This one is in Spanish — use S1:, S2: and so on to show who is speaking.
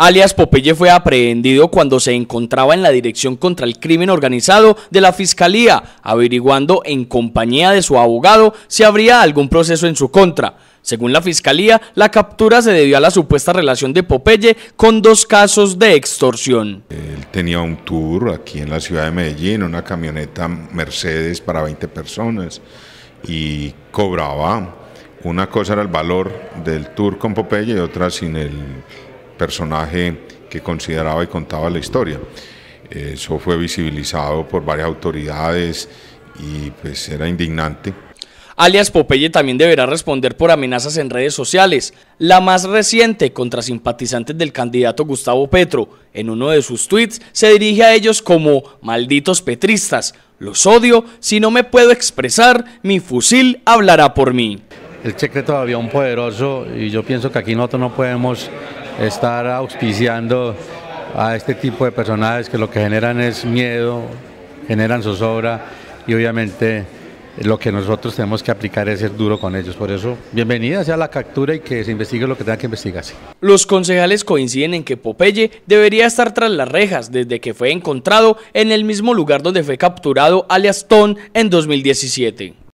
S1: alias Popeye, fue aprehendido cuando se encontraba en la Dirección contra el Crimen Organizado de la Fiscalía, averiguando en compañía de su abogado si habría algún proceso en su contra. Según la fiscalía, la captura se debió a la supuesta relación de Popeye
S2: con dos casos de extorsión. Él tenía un tour aquí en la ciudad de Medellín, una camioneta Mercedes para 20 personas y cobraba. Una cosa era el valor del tour con Popeye y otra sin el personaje que consideraba y contaba la historia. Eso fue visibilizado por varias autoridades y pues era indignante. Alias Popeye también
S1: deberá responder por amenazas en redes sociales, la más reciente contra simpatizantes del candidato Gustavo Petro. En uno de sus tweets se dirige a ellos como malditos petristas, los odio, si no me puedo expresar, mi fusil hablará por mí.
S3: El secreto todavía un poderoso y yo pienso que aquí nosotros no podemos estar auspiciando a este tipo de personajes que lo que generan es miedo, generan zozobra y obviamente lo que nosotros tenemos que aplicar es ser duro con ellos. Por eso, bienvenida sea la captura y que se investigue lo que tenga que investigarse. Los concejales
S1: coinciden en que Popeye debería estar tras las rejas desde que fue encontrado en el mismo lugar donde fue capturado alias en 2017.